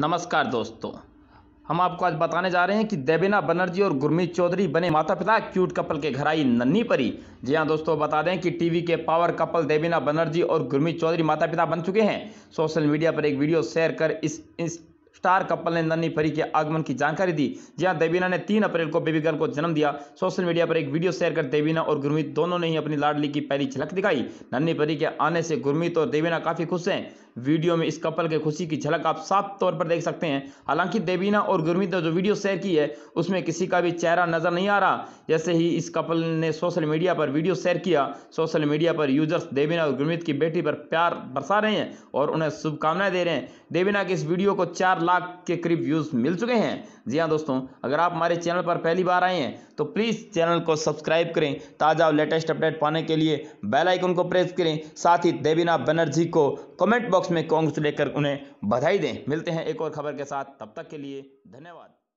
नमस्कार दोस्तों हम आपको आज बताने जा रहे हैं कि देबिना बनर्जी और गुरमीत चौधरी बने माता पिता क्यूट कपल के घर आई नन्नी परी जी हाँ दोस्तों बता दें कि टीवी के पावर कपल देबिना बनर्जी और गुरमीत चौधरी माता पिता बन चुके हैं सोशल मीडिया पर एक वीडियो शेयर कर इस, इस स्टार कपल ने नन्नी परी के आगमन की जानकारी दी जहां देवीना ने तीन अप्रैल को बेबी गर्ल को जन्म दिया सोशल मीडिया पर एक वीडियो शेयर कर देवीना और गुरमीत दोनों ने ही अपनी लाडली की पहली झलक दिखाई नन्नी परी के आने से गुरमीत और देवीना काफी खुश हैं वीडियो में इस कपल के खुशी की झलक आप साफ तौर पर देख सकते हैं हालांकि देवीना और गुरमीत ने जो वीडियो शेयर की है उसमें किसी का भी चेहरा नजर नहीं आ रहा जैसे ही इस कपल ने सोशल मीडिया पर वीडियो शेयर किया सोशल मीडिया पर यूजर्स देवीना और गुरमीत की बेटी पर प्यार बरसा रहे हैं और उन्हें शुभकामनाएं दे रहे हैं देवीना के इस वीडियो को चार लाख के करीब व्यूज मिल चुके हैं जी हाँ दोस्तों अगर आप हमारे चैनल पर पहली बार आए हैं तो प्लीज़ चैनल को सब्सक्राइब करें ताज़ा और लेटेस्ट अपडेट पाने के लिए बेल आइकन को प्रेस करें साथ ही देवीना बनर्जी को कमेंट बॉक्स बॉक्स में कांग्रेस लेकर उन्हें बधाई दें मिलते हैं एक और खबर के साथ तब तक के लिए धन्यवाद